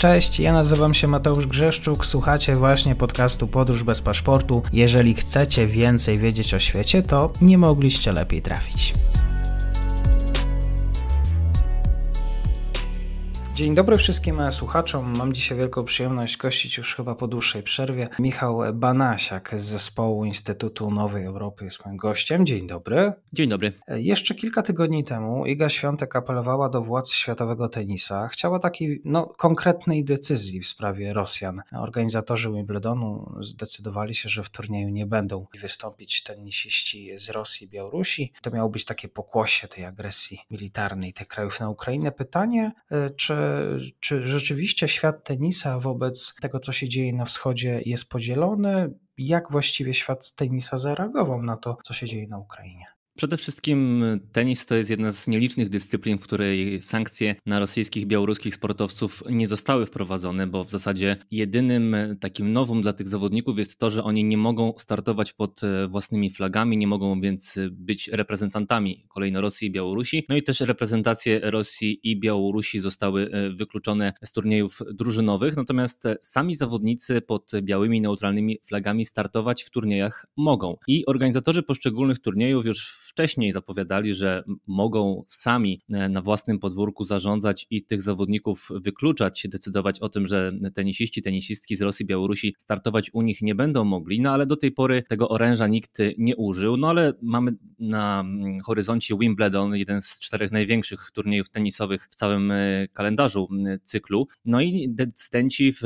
Cześć, ja nazywam się Mateusz Grzeszczuk, słuchacie właśnie podcastu Podróż bez paszportu. Jeżeli chcecie więcej wiedzieć o świecie, to nie mogliście lepiej trafić. Dzień dobry wszystkim słuchaczom. Mam dzisiaj wielką przyjemność gościć już chyba po dłuższej przerwie Michał Banasiak z zespołu Instytutu Nowej Europy jest moim gościem. Dzień dobry. Dzień dobry. Jeszcze kilka tygodni temu Iga Świątek apelowała do władz światowego tenisa. Chciała takiej no, konkretnej decyzji w sprawie Rosjan. Organizatorzy Wimbledonu zdecydowali się, że w turnieju nie będą wystąpić tenisiści z Rosji i Białorusi. To miało być takie pokłosie tej agresji militarnej tych krajów na Ukrainę. Pytanie, y, czy czy rzeczywiście świat tenisa wobec tego, co się dzieje na wschodzie, jest podzielony? Jak właściwie świat tenisa zareagował na to, co się dzieje na Ukrainie? Przede wszystkim tenis to jest jedna z nielicznych dyscyplin, w której sankcje na rosyjskich, białoruskich sportowców nie zostały wprowadzone, bo w zasadzie jedynym takim nowym dla tych zawodników jest to, że oni nie mogą startować pod e, własnymi flagami, nie mogą więc być reprezentantami kolejno Rosji i Białorusi. No i też reprezentacje Rosji i Białorusi zostały e, wykluczone z turniejów drużynowych, natomiast e, sami zawodnicy pod białymi, neutralnymi flagami startować w turniejach mogą. I organizatorzy poszczególnych turniejów już w wcześniej zapowiadali, że mogą sami e, na własnym podwórku zarządzać i tych zawodników wykluczać, decydować o tym, że tenisiści, tenisistki z Rosji, Białorusi startować u nich nie będą mogli, no ale do tej pory tego oręża nikt y, nie użył, no ale mamy na horyzoncie Wimbledon, jeden z czterech największych turniejów tenisowych w całym y, kalendarzu cyklu, no i decydenci w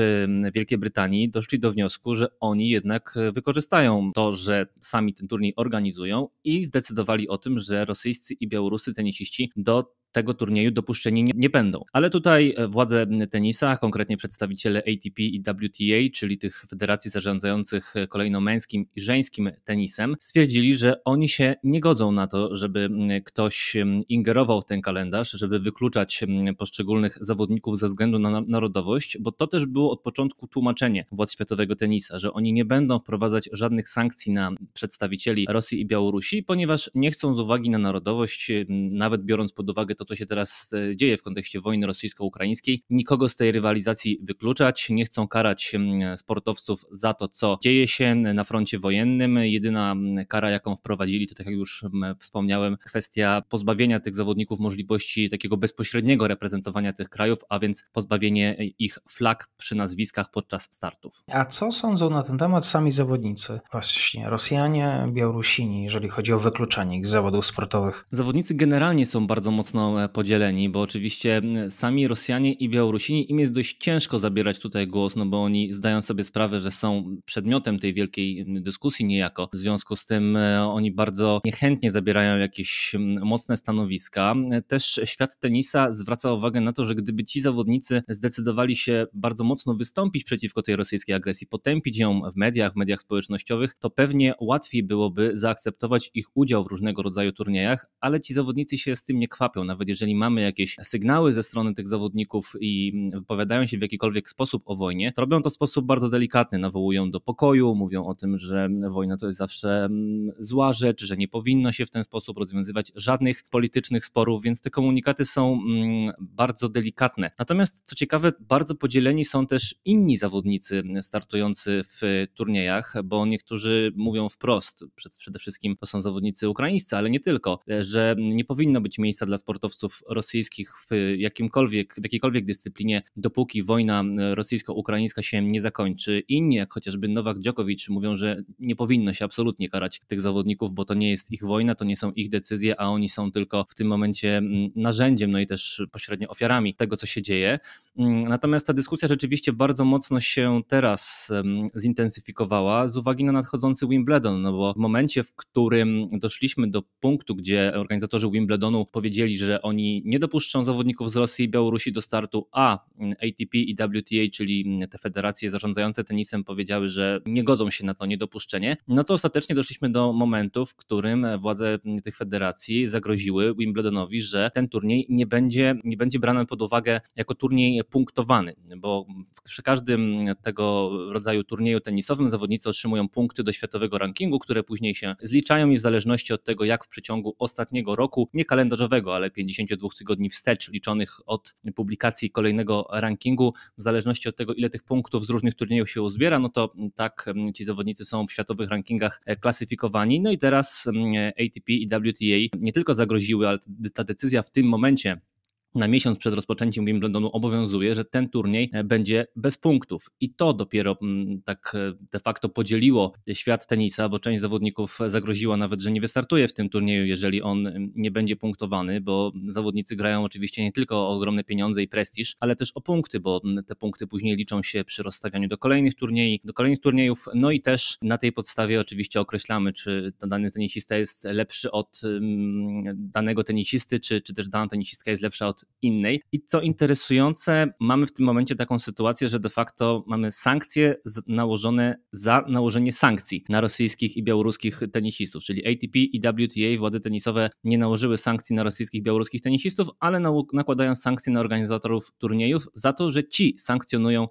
Wielkiej Brytanii doszli do wniosku, że oni jednak e, wykorzystają to, że sami ten turniej organizują i zdecydowali o tym, że rosyjscy i białoruscy tenisiści do tego turnieju dopuszczeni nie, nie będą. Ale tutaj e, władze tenisa, konkretnie przedstawiciele ATP i WTA, czyli tych federacji zarządzających e, kolejno męskim i żeńskim tenisem, stwierdzili, że oni się nie godzą na to, żeby ktoś ingerował w ten kalendarz, żeby wykluczać poszczególnych zawodników ze względu na narodowość, bo to też było od początku tłumaczenie władz światowego tenisa, że oni nie będą wprowadzać żadnych sankcji na przedstawicieli Rosji i Białorusi, ponieważ nie chcą z uwagi na narodowość, nawet biorąc pod uwagę to, wszystko, co się teraz e, dzieje w kontekście wojny rosyjsko-ukraińskiej, nikogo z tej rywalizacji wykluczać. Nie chcą karać mm, sportowców za to, co dzieje się na froncie wojennym. Jedyna mm, kara, jaką wprowadzili, to tak jak już mm, wspomniałem, kwestia pozbawienia tych zawodników możliwości takiego bezpośredniego reprezentowania tych krajów, a więc pozbawienie ich flag przy nazwiskach podczas startów. A co sądzą na ten temat sami zawodnicy? Właśnie Rosjanie, Białorusini, jeżeli chodzi o wykluczanie ich z zawodów sportowych. Zawodnicy generalnie są bardzo mocno E, podzieleni, bo oczywiście sami Rosjanie i Białorusini im jest dość ciężko zabierać tutaj głos, no bo oni zdają sobie sprawę, że są przedmiotem tej wielkiej dyskusji niejako. W związku z tym e, oni bardzo niechętnie zabierają jakieś mocne stanowiska. E, też świat tenisa zwraca uwagę na to, że gdyby ci zawodnicy zdecydowali się bardzo mocno wystąpić przeciwko tej rosyjskiej agresji, potępić ją w mediach, w mediach społecznościowych, to pewnie łatwiej byłoby zaakceptować ich udział w różnego rodzaju turniejach, ale ci zawodnicy się z tym nie kwapią nawet jeżeli mamy jakieś sygnały ze strony tych zawodników i wypowiadają się w jakikolwiek sposób o wojnie, to robią to w sposób bardzo delikatny, nawołują do pokoju, mówią o tym, że wojna to jest zawsze mm, zła rzecz, że nie powinno się w ten sposób rozwiązywać żadnych politycznych sporów, więc te komunikaty są mm, bardzo delikatne. Natomiast co ciekawe, bardzo podzieleni są też inni zawodnicy startujący w turniejach, bo niektórzy mówią wprost, przede wszystkim to są zawodnicy ukraińscy, ale nie tylko, że nie powinno być miejsca dla sportu sportowców rosyjskich w, jakimkolwiek, w jakiejkolwiek dyscyplinie, dopóki wojna e, rosyjsko-ukraińska się nie zakończy. Inni, jak chociażby Nowak Dziokowicz, mówią, że nie powinno się absolutnie karać tych zawodników, bo to nie jest ich wojna, to nie są ich decyzje, a oni są tylko w tym momencie narzędziem, no i też pośrednio ofiarami tego, co się dzieje. Mm, natomiast ta dyskusja rzeczywiście bardzo mocno się teraz zintensyfikowała z uwagi na nadchodzący Wimbledon, no bo w momencie, w którym doszliśmy do punktu, gdzie organizatorzy Wimbledonu powiedzieli, że że oni nie dopuszczą zawodników z Rosji i Białorusi do startu, a mm, ATP i WTA, czyli mm, te federacje zarządzające tenisem, powiedziały, że nie godzą się na to niedopuszczenie, no to ostatecznie doszliśmy do momentu, w którym władze mm, tych federacji zagroziły Wimbledonowi, że ten turniej nie będzie, nie będzie brany pod uwagę jako turniej punktowany, bo przy każdym tego rodzaju turnieju tenisowym zawodnicy otrzymują punkty do światowego rankingu, które później się zliczają i w zależności od tego, jak w przeciągu ostatniego roku, nie kalendarzowego, ale 52 tygodni wstecz liczonych od publikacji kolejnego rankingu. W zależności od tego, ile tych punktów z różnych turniejów się uzbiera, no to tak mm, ci zawodnicy są w światowych rankingach e, klasyfikowani. No i teraz mm, ATP i WTA nie tylko zagroziły, ale ta decyzja w tym momencie na miesiąc przed rozpoczęciem Wimbledonu obowiązuje, że ten turniej e, będzie bez punktów. I to dopiero mm, tak e, de facto podzieliło świat tenisa, bo część zawodników zagroziła nawet, że nie wystartuje w tym turnieju, jeżeli on nie będzie punktowany, bo zawodnicy grają oczywiście nie tylko o ogromne pieniądze i prestiż, ale też o punkty, bo te punkty później liczą się przy rozstawianiu do kolejnych turniejów, do kolejnych turniejów. No i też na tej podstawie oczywiście określamy, czy dany tenisista jest lepszy od danego tenisisty, czy, czy też dana tenisistka jest lepsza od innej. I co interesujące, mamy w tym momencie taką sytuację, że de facto mamy sankcje nałożone za nałożenie sankcji na rosyjskich i białoruskich tenisistów, czyli ATP i WTA, władze tenisowe nie nałożyły sankcji na rosyjskich i białoruskich tenisistów, ale nakładają sankcje na organizatorów turniejów za to, że ci sankcjonują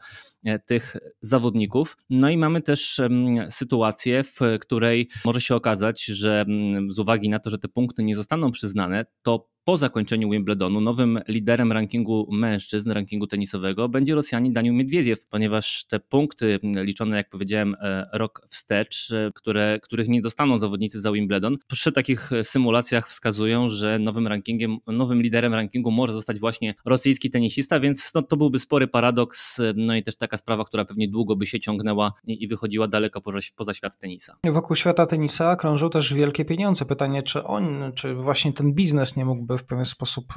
e, tych zawodników. No i mamy też sytuację, w której może się okazać, że mm, z uwagi na to, że te punkty nie zostaną przyznane, to po zakończeniu Wimbledonu nowym liderem rankingu mężczyzn, rankingu tenisowego będzie Rosjanin Daniel Miedwiediew, ponieważ te punkty liczone, jak powiedziałem, e, rok wstecz, e, które, których nie dostaną zawodnicy za Wimbledon, przy takich e, symulacjach wskazują, że nowym rankingiem, nowym liderem rankingu może zostać właśnie rosyjski tenisista, więc no, to byłby spory paradoks, no i też taka sprawa, która pewnie długo by się ciągnęła i wychodziła daleko poza, poza świat tenisa. Wokół świata tenisa krążą też wielkie pieniądze. Pytanie, czy on, czy właśnie ten biznes nie mógłby w pewien sposób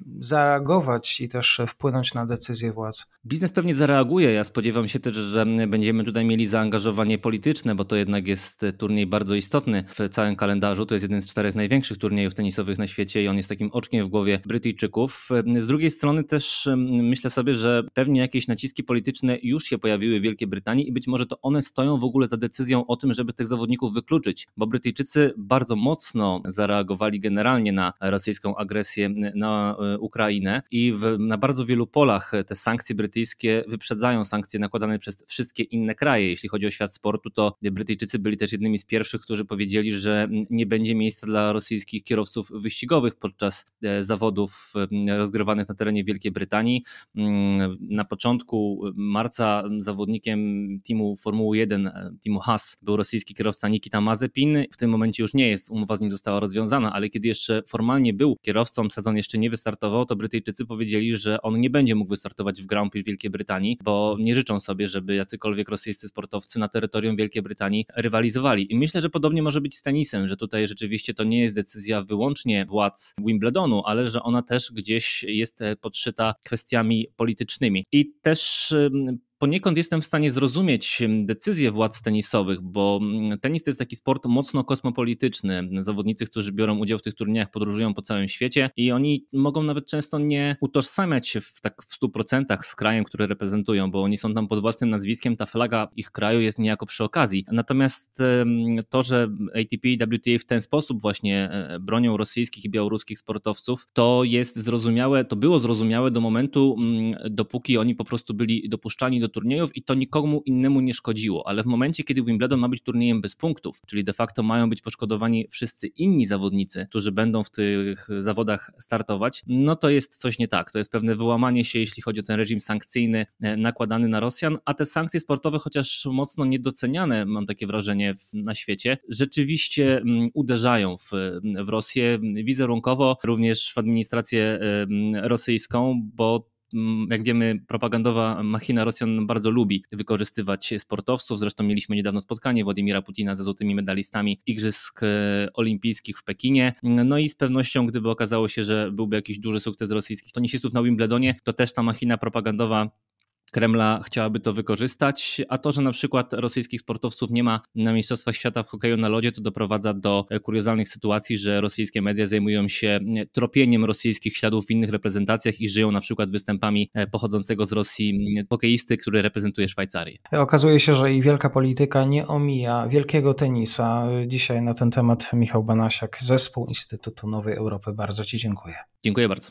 y, zareagować i też wpłynąć na decyzje władz. Biznes pewnie zareaguje. Ja spodziewam się też, że będziemy tutaj mieli zaangażowanie polityczne, bo to jednak jest y, turniej bardzo istotny w całym kalendarzu. To jest jeden z czterech największych turniejów tenisowych na świecie i on jest takim oczkiem w głowie Brytyjczyków. Y, z drugiej strony też myślę sobie, że pewnie jakieś naciski polityczne już się pojawiły w Wielkiej Brytanii i być może to one stoją w ogóle za decyzją o tym, żeby tych zawodników wykluczyć, bo Brytyjczycy bardzo mocno zareagowali generalnie na rosyjską agresję na e, Ukrainę i w, na bardzo wielu polach te sankcje brytyjskie wyprzedzają sankcje nakładane przez wszystkie inne kraje. Jeśli chodzi o świat sportu, to Brytyjczycy byli też jednymi z pierwszych, którzy powiedzieli, że nie będzie miejsca dla rosyjskich kierowców wyścigowych podczas e, zawodów e, rozgrywanych na terenie Wielkiej Brytanii. Mm, na początku marca zawodnikiem teamu Formuły 1, teamu Haas, był rosyjski kierowca Nikita Mazepin. W tym momencie już nie jest, umowa z nim została rozwiązana, ale kiedy jeszcze formalnie był kierowcą, sezon jeszcze nie wystartował, to Brytyjczycy powiedzieli, że on nie będzie mógł wystartować w Grand Prix Wielkiej Brytanii, bo nie życzą sobie, żeby jacykolwiek rosyjscy sportowcy na terytorium Wielkiej Brytanii rywalizowali. I myślę, że podobnie może być z tenisem, że tutaj rzeczywiście to nie jest decyzja wyłącznie władz Wimbledonu, ale że ona też gdzieś jest e, podszyta kwestiami politycznymi. I też poniekąd jestem w stanie zrozumieć decyzje władz tenisowych, bo mm, tenis to jest taki sport mocno kosmopolityczny. Zawodnicy, którzy biorą udział w tych turniejach, podróżują po całym świecie i oni mogą nawet często nie utożsamiać się w tak w 100% z krajem, który reprezentują, bo oni są tam pod własnym nazwiskiem, ta flaga ich kraju jest niejako przy okazji. Natomiast to, że ATP i WTA w ten sposób właśnie e, bronią rosyjskich i białoruskich sportowców, to jest zrozumiałe, to było zrozumiałe do momentu, mm, dopóki oni po prostu byli dopuszczani do do turniejów i to nikomu innemu nie szkodziło, ale w momencie, kiedy Wimbledon ma być turniejem bez punktów, czyli de facto mają być poszkodowani wszyscy inni zawodnicy, którzy będą w tych zawodach startować, no to jest coś nie tak. To jest pewne wyłamanie się, jeśli chodzi o ten reżim sankcyjny e, nakładany na Rosjan, a te sankcje sportowe, chociaż mocno niedoceniane, mam takie wrażenie, na świecie, rzeczywiście mm, uderzają w, w Rosję wizerunkowo, również w administrację rosyjską, bo Mm, jak wiemy, propagandowa machina Rosjan bardzo lubi wykorzystywać sportowców. Zresztą mieliśmy niedawno spotkanie Władimira Putina ze złotymi medalistami Igrzysk e, Olimpijskich w Pekinie. Mm, no i z pewnością, gdyby okazało się, że byłby jakiś duży sukces rosyjskich tenisistów na Wimbledonie, to też ta machina propagandowa Kremla chciałaby to wykorzystać, a to, że na przykład rosyjskich sportowców nie ma na Mistrzostwach Świata w hokeju na lodzie, to doprowadza do e, kuriozalnych sytuacji, że rosyjskie media zajmują się e, tropieniem rosyjskich śladów w innych reprezentacjach i żyją na przykład występami e, pochodzącego z Rosji mm, hokeisty, który reprezentuje Szwajcarię. Okazuje się, że i wielka polityka nie omija wielkiego tenisa. Dzisiaj na ten temat Michał Banasiak, zespół Instytutu Nowej Europy. Bardzo Ci dziękuję. Dziękuję bardzo.